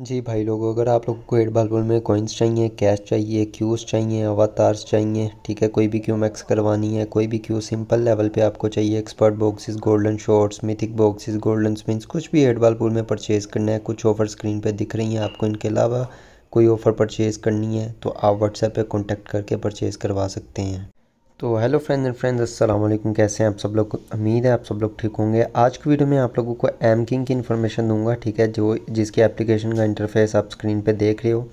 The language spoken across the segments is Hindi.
जी भाई लोगों अगर आप लोगों को एट बालबल में कॉइन्स चाहिए कैश चाहिए क्यूज़ चाहिए अवतार्स चाहिए ठीक है कोई भी क्यू मैक्स करवानी है कोई भी क्यू सिंपल लेवल पे आपको चाहिए expert boxes golden shorts mythic boxes golden spin कुछ भी एट बालपुल में परचेज़ करना है कुछ ऑफर स्क्रीन पर दिख रही हैं आपको इनके अलावा कोई ऑफ़र परचेज़ करनी है तो आप व्हाट्सएप पर कॉन्टैक्ट करके परचेज़ करवा सकते हैं तो हेलो फ्रेंड्स एंड फ्रेंड्स अस्सलाम वालेकुम कैसे हैं आप सब लोग उम्मीद है आप सब लोग ठीक होंगे आज की वीडियो में आप लोगों को एम किंग की इन्फॉर्मेशन दूंगा ठीक है जो जिसकी एप्लीकेशन का इंटरफेस आप स्क्रीन पे देख रहे हो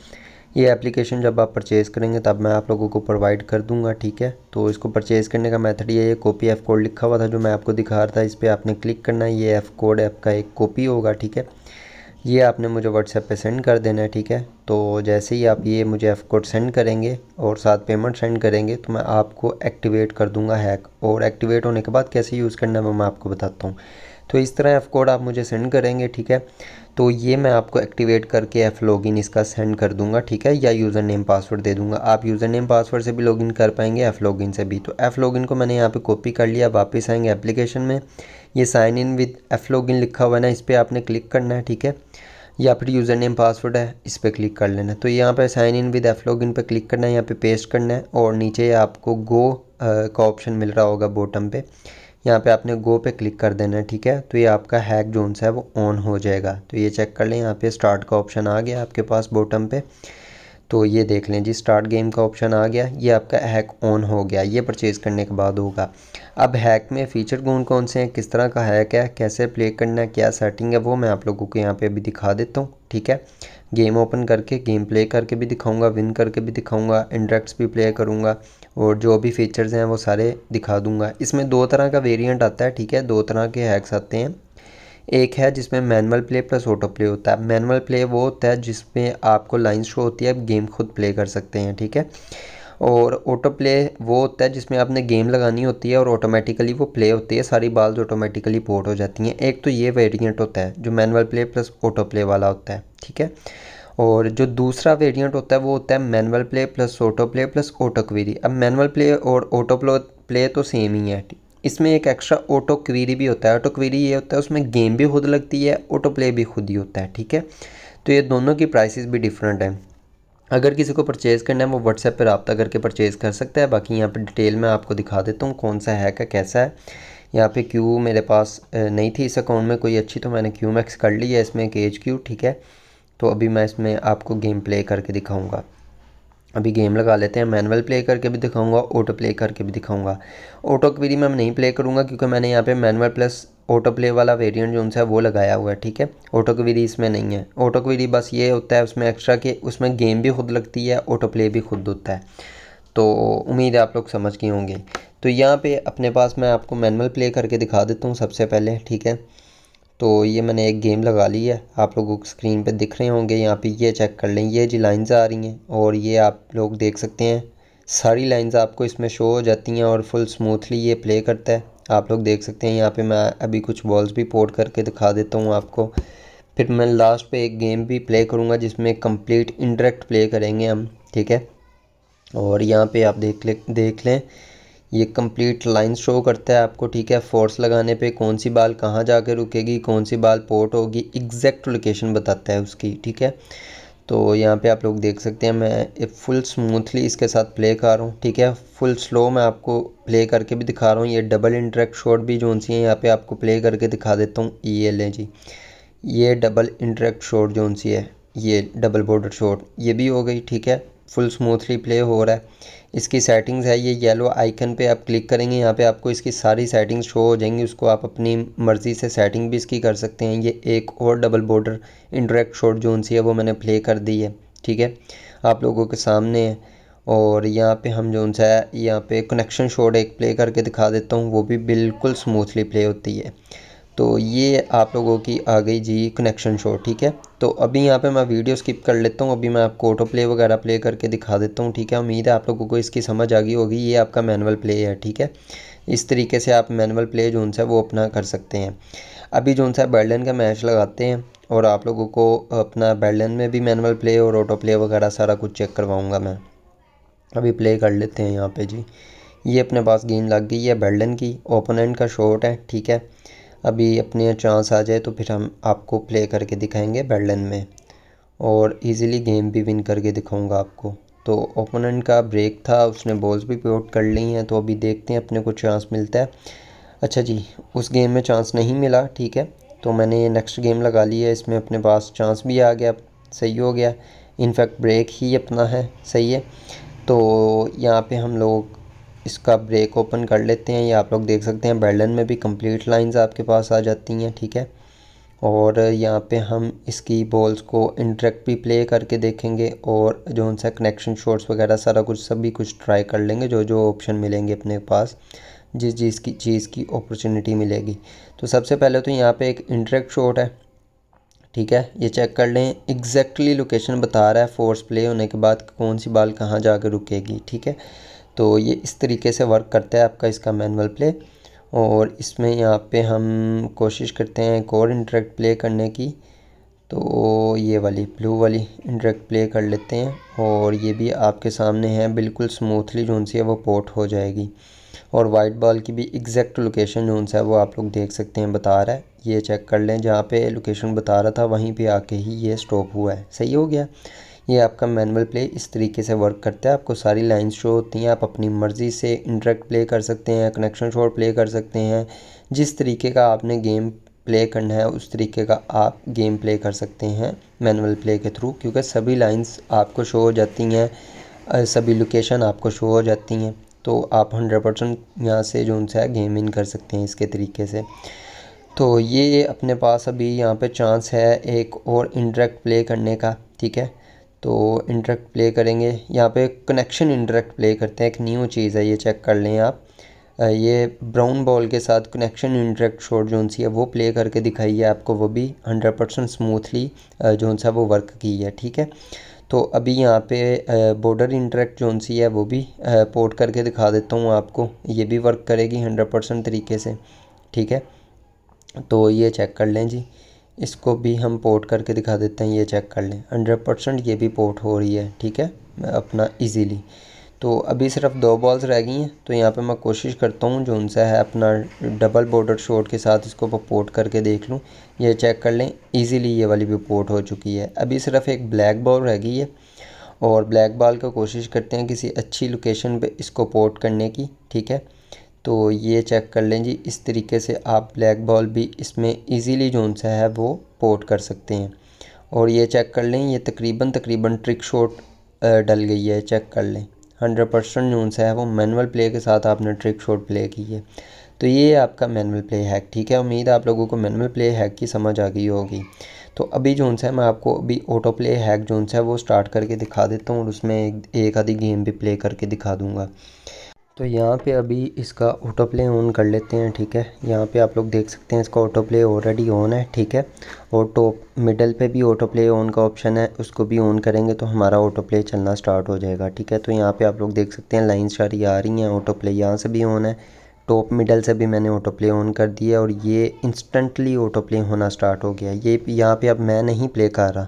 ये एप्लीकेशन जब आप परचेज़ करेंगे तब मैं आप लोगों को प्रोवाइड कर दूँगा ठीक है तो इसको परचेज़ करने का मैथड ये है कॉपी एफ कोड लिखा हुआ था जो मैं आपको दिखा रहा था इस पर आपने क्लिक करना है ये एफ़ कोड ऐप का एक कॉपी होगा ठीक है ये आपने मुझे व्हाट्सएप पर सेंड कर देना है ठीक है तो जैसे ही आप ये मुझे एफ़ कोड सेंड करेंगे और साथ पेमेंट सेंड करेंगे तो मैं आपको एक्टिवेट कर दूंगा हैक और एक्टिवेट होने के बाद कैसे यूज़ करना है मैं आपको बताता हूँ तो इस तरह एफ़ कोड आप मुझे सेंड करेंगे ठीक है तो ये मैं आपको एक्टिवेट करके एफ़ लॉगिन इसका सेंड कर दूंगा ठीक है या यूज़र नेम पासवर्ड दे दूंगा आप यूज़र नेम पासवर्ड से भी लॉगिन कर पाएंगे एफ़ लॉगिन से भी तो एफ़ लॉगिन को मैंने यहाँ पे कॉपी कर लिया वापस आएंगे एप्लीकेशन में ये sign in with F login लिखा हुआ है ना इस पर आपने क्लिक करना है ठीक है या फिर यूज़र नेम पासवर्ड है इस पर क्लिक कर लेना है तो यहाँ पर sign in with F log in पर क्लिक करना है यहाँ पे पेस्ट करना है और नीचे आपको गो का ऑप्शन मिल रहा होगा बॉटम पे यहाँ पे आपने गो पे क्लिक कर देना है ठीक है तो ये आपका हैक जोन्स है वो ऑन हो जाएगा तो ये चेक कर लें यहाँ पे स्टार्ट का ऑप्शन आ गया आपके पास बॉटम पे तो ये देख लें जी स्टार्ट गेम का ऑप्शन आ गया ये आपका हैक ऑन हो गया ये परचेज़ करने के बाद होगा अब हैक में फ़ीचर कौन कौन से हैं किस तरह का हैक है कैसे प्ले करना है क्या सेटिंग है वो मैं आप लोगों को यहाँ पे अभी दिखा देता हूँ ठीक है गेम ओपन करके गेम प्ले करके भी दिखाऊँगा विन करके भी दिखाऊँगा इंड्रेक्ट्स भी प्ले करूँगा और जो भी फीचर्स हैं वो सारे दिखा दूंगा इसमें दो तरह का वेरियंट आता है ठीक है दो तरह के हैक्स आते हैं एक है जिसमें manual play plus auto play होता है मैनुअल प्ले वो होता है जिसमें आपको लाइन शो होती है आप गेम खुद प्ले कर सकते हैं ठीक है और ऑटो प्ले वो होता है जिसमें आपने गेम लगानी होती है और ऑटोमेटिकली वो प्ले होती है सारी बाल्स ऑटोमेटिकली पोर्ट हो जाती हैं एक तो ये वेरिएंट होता है जो manual play plus auto play वाला होता है ठीक है और जो दूसरा वेरिएंट होता है वो होता है manual play plus auto play plus auto query अब मैनुअल प्ले और ऑटो प्ले तो सेम ही है इसमें एक एक्स्ट्रा ऑटो क्वेरी भी होता है ऑटो क्वेरी ये होता है उसमें गेम भी खुद लगती है ऑटो प्ले भी खुद ही होता है ठीक है तो ये दोनों की प्राइसेस भी डिफरेंट है अगर किसी को परचेज़ करना है वो व्हाट्सएप पर रबता करके परचेज़ कर सकता है बाकी यहाँ पर डिटेल में आपको दिखा देता हूँ कौन सा है का कैसा है यहाँ पे क्यू मेरे पास नहीं थी इस अकाउंट में कोई अच्छी तो मैंने क्यू मैक्स कर ली है इसमें एक एज क्यू ठीक है तो अभी मैं इसमें आपको गेम प्ले करके दिखाऊँगा अभी गेम लगा लेते हैं मैनुअल प्ले करके भी दिखाऊंगा ऑटो प्ले करके भी दिखाऊंगा ऑटो क्वेरी में मैं नहीं प्ले करूँगा क्योंकि मैंने यहाँ पे मैनुअल प्लस ऑटो प्ले वाला वेरिएंट जो है वो लगाया हुआ है ठीक है ऑटो क्वेरी इसमें नहीं है ऑटो क्वेरी बस ये होता है उसमें एक्स्ट्रा कि उसमें गेम भी खुद लगती है ऑटो प्ले भी खुद होता है तो उम्मीद है आप लोग समझ गए होंगे तो यहाँ पे अपने पास मैं आपको मैनुअल प्ले करके दिखा देता हूँ सबसे पहले ठीक है तो ये मैंने एक गेम लगा ली है आप लोग स्क्रीन पे दिख रहे होंगे यहाँ पे ये चेक कर लें ये जी लाइंस आ रही हैं और ये आप लोग देख सकते हैं सारी लाइंस आपको इसमें शो हो जाती हैं और फुल स्मूथली ये प्ले करता है आप लोग देख सकते हैं यहाँ पे मैं अभी कुछ बॉल्स भी पोर्ट करके दिखा देता हूँ आपको फिर मैं लास्ट पे एक गेम भी प्ले करूँगा जिसमें कंप्लीट इंडरेक्ट प्ले करेंगे हम ठीक है और यहाँ पे आप देख ले देख लें ये कंप्लीट लाइन शो करता है आपको ठीक है फोर्स लगाने पे कौन सी बाल कहाँ जा रुकेगी कौन सी बाल पोर्ट होगी एग्जैक्ट लोकेशन बताता है उसकी ठीक है तो यहाँ पे आप लोग देख सकते हैं मैं फुल स्मूथली इसके साथ प्ले कर रहा हूँ ठीक है फुल स्लो मैं आपको प्ले करके भी दिखा रहा हूँ ये डबल इंटरेक्ट शॉट भी जो सी है यहाँ पे आपको प्ले करके दिखा देता हूँ ये लें जी ये डबल इंटरेक्ट शॉट जो सी है ये डबल बॉर्डर शॉट ये भी हो गई ठीक है फुल स्मूथली प्ले हो रहा है इसकी सेटिंग्स है ये येलो आइकन पे आप क्लिक करेंगे यहाँ पे आपको इसकी सारी सेटिंग्स शो हो जाएंगी उसको आप अपनी मर्ज़ी से सेटिंग भी इसकी कर सकते हैं ये एक और double border interact shot zone सी है वो मैंने प्ले कर दी है ठीक है आप लोगों के सामने है और यहाँ पे हम जो सा है यहाँ पे कनेक्शन शॉट एक प्ले करके दिखा देता हूँ वो भी बिल्कुल स्मूथली प्ले होती है तो ये आप लोगों की आ गई जी कनेक्शन शो ठीक है तो अभी यहाँ पे मैं वीडियो स्किप कर लेता हूँ अभी मैं आपको ऑटो प्ले वगैरह प्ले करके दिखा देता हूँ ठीक है उम्मीद है आप लोगों को इसकी समझ आ गई होगी ये आपका मैनुअल प्ले है ठीक है इस तरीके से आप मैनुअल प्ले जो है वो अपना कर सकते हैं अभी जो है बर्डन का मैच लगाते हैं और आप लोगों को अपना बर्लिन में भी मैनुअल प्ले और ऑटो प्ले वगैरह सारा कुछ चेक करवाऊँगा मैं अभी प्ले कर लेते हैं यहाँ पर जी ये अपने पास गेंद लग गई है बर्लिन की ओपोनेंट का शॉट है ठीक है अभी अपने चांस आ जाए तो फिर हम आपको प्ले करके दिखाएंगे बैडलन में और इजीली गेम भी विन करके दिखाऊंगा आपको तो ओपोनेंट का ब्रेक था उसने बॉल्स भी पिवट कर ली हैं तो अभी देखते हैं अपने को चांस मिलता है अच्छा जी उस गेम में चांस नहीं मिला ठीक है तो मैंने ये नेक्स्ट गेम लगा लिया है इसमें अपने पास चांस भी आ गया सही हो गया इनफैक्ट ब्रेक ही अपना है सही है तो यहाँ पे हम लोग इसका ब्रेक ओपन कर लेते हैं ये आप लोग देख सकते हैं बैलन में भी कंप्लीट लाइंस आपके पास आ जाती हैं ठीक है और यहाँ पे हम इसकी बॉल्स को इंटरेक्ट भी प्ले करके देखेंगे और जो उनसे कनेक्शन शॉट्स वगैरह सारा कुछ सभी कुछ ट्राई कर लेंगे जो जो ऑप्शन मिलेंगे अपने पास जिस चीज़ की चीज़ की अपॉर्चुनिटी मिलेगी तो सबसे पहले तो यहाँ पर एक इंटरेक्ट शॉट है ठीक है ये चेक कर लें एग्जैक्टली लोकेशन बता रहा है फोर्स प्ले होने के बाद कौन सी बाल कहाँ कर रुकेगी ठीक है तो ये इस तरीके से वर्क करता है आपका इसका मैनुअल प्ले और इसमें यहाँ पे हम कोशिश करते हैं एक और इंटरेक्ट प्ले करने की तो ये वाली ब्लू वाली इंटरेक्ट प्ले कर लेते हैं और ये भी आपके सामने है बिल्कुल स्मूथली जोन सी है वो पोर्ट हो जाएगी और वाइट बॉल की भी एग्जैक्ट लोकेशन जोन है वो आप लोग देख सकते हैं बता रहा है ये चेक कर लें जहाँ पे लोकेशन बता रहा था वहीं पे आके ही ये स्टॉप हुआ है सही हो गया ये आपका मैनुअल प्ले इस तरीके से वर्क करता है आपको सारी लाइन शो होती हैं आप अपनी मर्ज़ी से इंटरेक्ट प्ले कर सकते हैं कनेक्शन शोर प्ले कर सकते हैं जिस तरीके का आपने गेम प्ले करना है उस तरीके का आप गेम प्ले कर सकते हैं मैनुअल प्ले के थ्रू क्योंकि सभी लाइंस आपको शो हो जाती हैं सभी लोकेशन आपको शो हो जाती हैं तो आप हंड्रेड परसेंट यहाँ से जो उनसे है गेम इन कर सकते हैं इसके तरीके से तो ये अपने पास अभी यहाँ पे चांस है एक और इंटरेक्ट प्ले करने का ठीक है तो इंटरेक्ट प्ले करेंगे यहाँ पे कनेक्शन इंटरेक्ट प्ले करते हैं एक न्यू चीज़ है ये चेक कर लें आप ये ब्राउन बॉल के साथ कनेक्शन इंटरेक्ट शॉट जोन सी है वो प्ले करके दिखाई है आपको वो भी हंड्रेड परसेंट स्मूथली जोन सा वो वर्क की है ठीक है तो अभी यहाँ पे बॉर्डर इंटरेक्ट जोन सी है वो भी पोर्ट करके दिखा देता हूँ आपको ये भी वर्क करेगी हंड्रेड परसेंट तरीके से ठीक है तो ये चेक कर लें जी इसको भी हम पोर्ट करके दिखा देते हैं ये चेक कर लें हंड्रेड परसेंट ये भी पोर्ट हो रही है ठीक है अपना इजीली तो अभी सिर्फ दो बॉल्स रह गई हैं तो यहाँ पे मैं कोशिश करता हूँ जो उनसे है अपना डबल बॉर्डर शॉट के साथ इसको पोर्ट करके देख लूँ ये चेक कर लें ईज़िली ये वाली भी पोर्ट हो चुकी है अभी सिर्फ एक ब्लैक बॉल रह गई है और ब्लैक बॉल का कोशिश करते हैं किसी अच्छी लोकेशन पर इसको पोर्ट करने की ठीक है तो ये चेक कर लें जी इस तरीके से आप ब्लैक बॉल भी इसमें इजीली जोन सा है वो पोर्ट कर सकते हैं और ये चेक कर लें ये तकरीबन तकरीबन ट्रिक शॉट डल गई है चेक कर लें हंड्रेड परसेंट जो सा है वो मैनुअल प्ले के साथ आपने ट्रिक शॉट प्ले की है तो ये आपका मैनुअल प्ले हैक ठीक है उम्मीद आप लोगों को मैनुअल प्ले हैक की समझ आ गई होगी तो अभी जो है मैं आपको अभी ऑटो प्ले हैक जोन सा है वो स्टार्ट करके दिखा देता हूँ और उसमें एक आधी गेम भी प्ले करके दिखा दूँगा तो यहाँ पे अभी इसका ऑटो प्ले ऑन कर लेते हैं ठीक है यहाँ पे आप लोग देख सकते हैं इसका ऑटो प्ले ऑलरेडी ऑन है ठीक है और टॉप मिडल पे भी ऑटो प्ले ऑन का ऑप्शन है उसको भी ऑन करेंगे तो हमारा ऑटो प्ले चलना स्टार्ट हो जाएगा ठीक है तो यहाँ पे आप लोग देख सकते हैं लाइन सारी आ रही हैं ऑटो प्ले यहाँ से भी ऑन है टॉप मिडल से भी मैंने ऑटो प्ले ऑन कर दिया और ये इंस्टेंटली ऑटो प्ले होना स्टार्ट हो गया ये यहाँ पर अब मैं नहीं प्ले कर रहा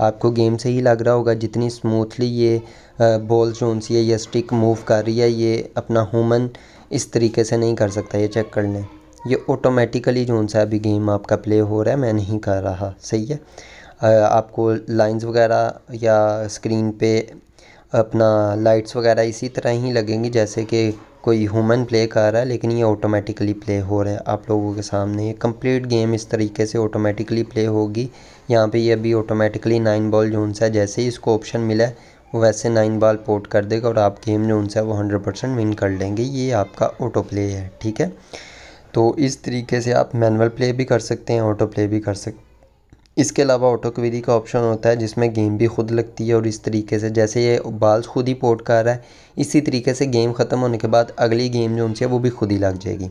आपको गेम से ही लग रहा होगा जितनी स्मूथली ये बॉल जोन सी है या स्टिक मूव कर रही है ये अपना हुमन इस तरीके से नहीं कर सकता ये चेक कर लें ये ऑटोमेटिकली जोन सा अभी गेम आपका प्ले हो रहा है मैं नहीं कर रहा सही है आपको लाइंस वगैरह या स्क्रीन पे अपना लाइट्स वगैरह इसी तरह ही लगेंगी जैसे कि कोई ह्यूमन प्ले कर रहा है लेकिन ये ऑटोमेटिकली प्ले हो रहा है आप लोगों के सामने ये कंप्लीट गेम इस तरीके से ऑटोमेटिकली प्ले होगी यहाँ पे ये अभी ऑटोमेटिकली नाइन बॉल जोन सा जैसे ही इसको ऑप्शन मिला है वो वैसे नाइन बॉल पोर्ट कर देगा और आप गेम जोन सा वो हंड्रेड परसेंट विन कर लेंगे ये आपका ऑटो प्ले है ठीक है तो इस तरीके से आप मैनुअल प्ले भी कर सकते हैं ऑटो प्ले भी कर सकते इसके अलावा ऑटो क्वेरी का ऑप्शन होता है जिसमें गेम भी खुद लगती है और इस तरीके से जैसे ये बाल्स खुद ही पोर्ट कर रहा है इसी तरीके से गेम ख़त्म होने के बाद अगली गेम जो उनसे वो भी खुद ही लग जाएगी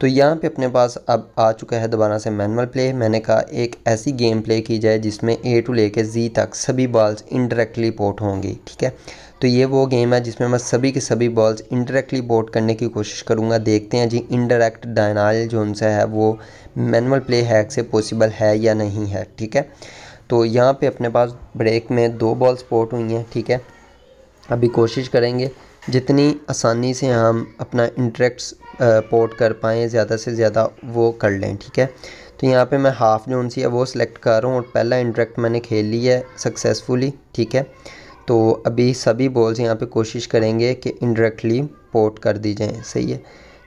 तो यहाँ पे अपने पास अब आ चुका है दोबारा से मैनुअल प्ले मैंने कहा एक ऐसी गेम प्ले की जाए जिसमें ए टू लेके जी तक सभी बॉल्स इनडायरेक्टली पोर्ट होंगी ठीक है तो ये वो गेम है जिसमें मैं सभी के सभी बॉल्स इंडायरेक्टली बोट करने की कोशिश करूँगा देखते हैं जी इनडायरेक्ट डायनाल जो सा है वो मैनुअल प्ले हैक से पॉसिबल है या नहीं है ठीक है तो यहाँ पे अपने पास ब्रेक में दो बॉल्स पोर्ट हुई हैं ठीक है अभी कोशिश करेंगे जितनी आसानी से हम अपना इंटरेक्ट पोर्ट कर पाएँ ज़्यादा से ज़्यादा वो कर लें ठीक है तो यहाँ पे मैं हाफ़ जोन सी है वो सिलेक्ट कर रहा हूँ और पहला इंटरेक्ट मैंने खेल लिया है सक्सेसफुली ठीक है तो अभी सभी बॉल्स यहाँ पे कोशिश करेंगे कि इनडायरेक्टली पोर्ट कर दी जाएँ सही है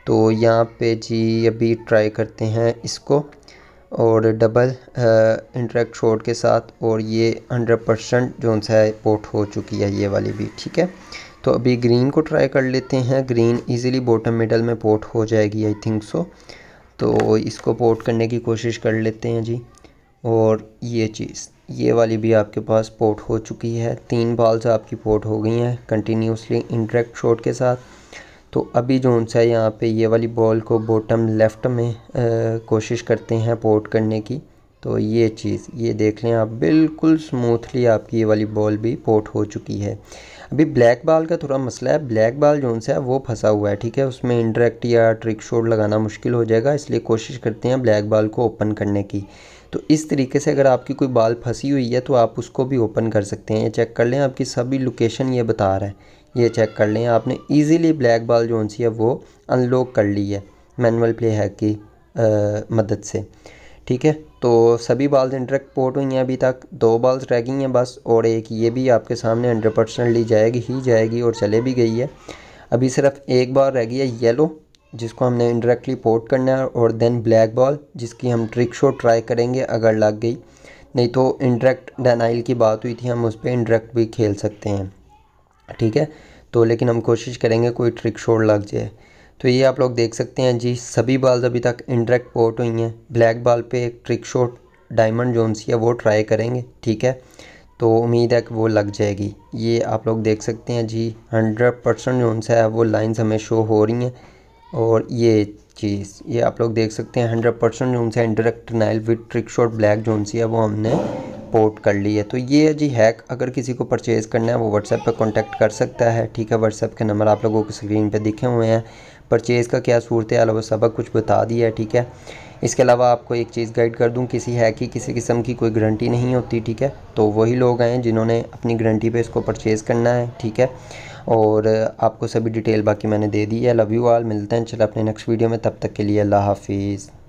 तो यहाँ पे जी अभी ट्राई करते हैं इसको और डबल इंटरेक्ट शॉट के साथ और ये हंड्रेड परसेंट जो सा है पोर्ट हो चुकी है ये वाली भी ठीक है तो अभी ग्रीन को ट्राई कर लेते हैं ग्रीन इजीली बॉटम मिडल में पोर्ट हो जाएगी आई थिंक सो तो इसको पोर्ट करने की कोशिश कर लेते हैं जी और ये चीज़ ये वाली भी आपके पास पोर्ट हो चुकी है तीन बॉल्स आपकी पोर्ट हो गई हैं कंटिन्यूसली इंडरेक्ट शॉट के साथ तो अभी जो उनसा है यहाँ पे ये वाली बॉल को बॉटम लेफ़्ट में आ, कोशिश करते हैं पोर्ट करने की तो ये चीज़ ये देख लें आप बिल्कुल स्मूथली आपकी ये वाली बॉल भी पोर्ट हो चुकी है अभी ब्लैक बाल का थोड़ा मसला है ब्लैक बाल जो सा है वो फंसा हुआ है ठीक है उसमें इंडरेक्ट या ट्रिक शोट लगाना मुश्किल हो जाएगा इसलिए कोशिश करते हैं ब्लैक बाल को ओपन करने की तो इस तरीके से अगर आपकी कोई बाल फंसी हुई है तो आप उसको भी ओपन कर सकते हैं ये चेक कर लें आपकी सभी लोकेशन ये बता रहा है ये चेक कर लें आपने इजीली ब्लैक बाल जो सी है वो अनलॉक कर ली है मैनुअल प्ले हैक की आ, मदद से ठीक है तो सभी बॉल्स इंटरेक्ट पोर्ट हुई हैं अभी तक दो बॉल्स रह गई हैं बस और एक ये भी आपके सामने हंड्रेड परसेंटली जाएगी ही जाएगी और चले भी गई है अभी सिर्फ एक बॉल रह गई है येलो जिसको हमने इंडरेक्टली पोर्ट करना है और देन ब्लैक बॉल जिसकी हम ट्रिक शो ट्राई करेंगे अगर लग गई नहीं तो इंडरेक्ट डेनाइल की बात हुई थी हम उस पर इंडरेक्ट भी खेल सकते हैं ठीक है तो लेकिन हम कोशिश करेंगे कोई ट्रिक शोर लग जाए तो ये आप लोग देख सकते हैं जी सभी बॉल्स अभी तक इंडरेक्ट पोर्ट हुई हैं ब्लैक बॉल पे एक ट्रिक शॉट डायमंड जोन सी है वो ट्राई करेंगे ठीक है तो उम्मीद है कि वो लग जाएगी ये आप लोग देख सकते हैं जी हंड्रेड परसेंट जोन है वो लाइन्स हमें शो हो रही हैं और ये चीज़ ये आप लोग देख सकते हैं हंड्रेड परसेंट जोन है इंडरेक्ट नाइल with trick shot black zone सी है वो हमने पोर्ट कर ली है तो ये है जी हैक अगर किसी को परचेज़ करना है वो व्हाट्सएप पे कांटेक्ट कर सकता है ठीक है व्हाट्सएप के नंबर आप लोगों को स्क्रीन पे दिखे हुए हैं परचेज़ का क्या सूरत है वो सबक कुछ बता दिया है ठीक है इसके अलावा आपको एक चीज़ गाइड कर दूं किसी है कि किसी किस्म की कोई गारंटी नहीं होती ठीक है तो वही लोग हैं जिन्होंने अपनी गारंटी पे इसको परचेज़ करना है ठीक है और आपको सभी डिटेल बाकी मैंने दे दी है लव यू आल मिलते हैं चलो अपने नेक्स्ट वीडियो में तब तक के लिए अल्लाह हाफिज़